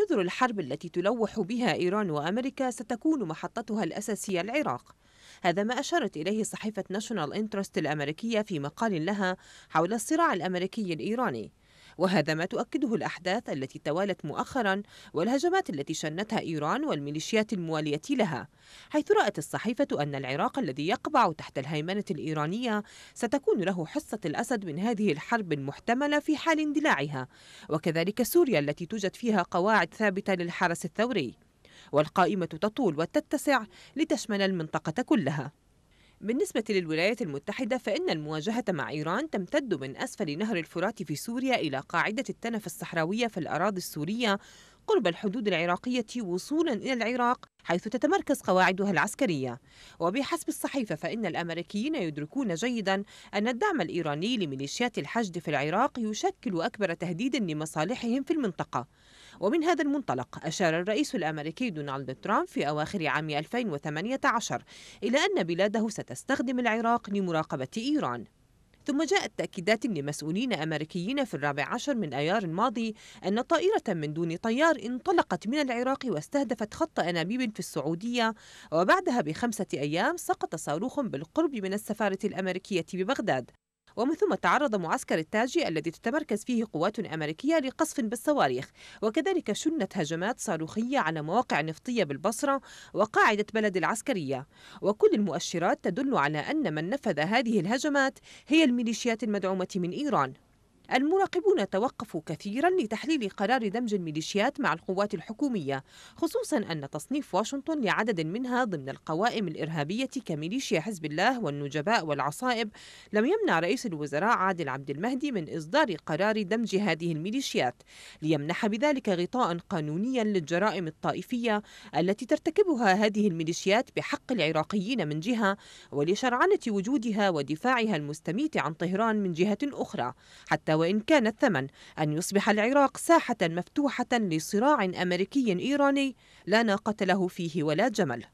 نذر الحرب التي تلوح بها إيران وأمريكا ستكون محطتها الأساسية العراق هذا ما أشارت إليه صحيفة ناشونال انترست الأمريكية في مقال لها حول الصراع الأمريكي الإيراني وهذا ما تؤكده الأحداث التي توالت مؤخرا والهجمات التي شنتها إيران والميليشيات الموالية لها حيث رأت الصحيفة أن العراق الذي يقبع تحت الهيمنة الإيرانية ستكون له حصة الأسد من هذه الحرب المحتملة في حال اندلاعها وكذلك سوريا التي توجد فيها قواعد ثابتة للحرس الثوري والقائمة تطول وتتسع لتشمل المنطقة كلها بالنسبة للولايات المتحدة فإن المواجهة مع إيران تمتد من أسفل نهر الفرات في سوريا إلى قاعدة التنف الصحراوية في الأراضي السورية قرب الحدود العراقية وصولا إلى العراق حيث تتمركز قواعدها العسكرية وبحسب الصحيفة فإن الأمريكيين يدركون جيدا أن الدعم الإيراني لميليشيات الحشد في العراق يشكل أكبر تهديد لمصالحهم في المنطقة ومن هذا المنطلق أشار الرئيس الأمريكي دونالد ترامب في أواخر عام 2018 إلى أن بلاده ستستخدم العراق لمراقبة إيران ثم جاءت تأكيدات لمسؤولين أمريكيين في الرابع عشر من أيار الماضي أن طائرة من دون طيار انطلقت من العراق واستهدفت خط أنابيب في السعودية وبعدها بخمسة أيام سقط صاروخ بالقرب من السفارة الأمريكية ببغداد ومن ثم تعرض معسكر التاجي الذي تتمركز فيه قوات أمريكية لقصف بالصواريخ وكذلك شنت هجمات صاروخية على مواقع نفطية بالبصرة وقاعدة بلد العسكرية وكل المؤشرات تدل على أن من نفذ هذه الهجمات هي الميليشيات المدعومة من إيران المراقبون توقفوا كثيرا لتحليل قرار دمج الميليشيات مع القوات الحكومية خصوصا أن تصنيف واشنطن لعدد منها ضمن القوائم الإرهابية كميليشيا حزب الله والنجباء والعصائب لم يمنع رئيس الوزراء عادل عبد المهدي من إصدار قرار دمج هذه الميليشيات ليمنح بذلك غطاء قانونيا للجرائم الطائفية التي ترتكبها هذه الميليشيات بحق العراقيين من جهة ولشرعنة وجودها ودفاعها المستميت عن طهران من جهة أخرى حتى وإن كان الثمن أن يصبح العراق ساحة مفتوحة لصراع أمريكي إيراني لا ناقة له فيه ولا جمل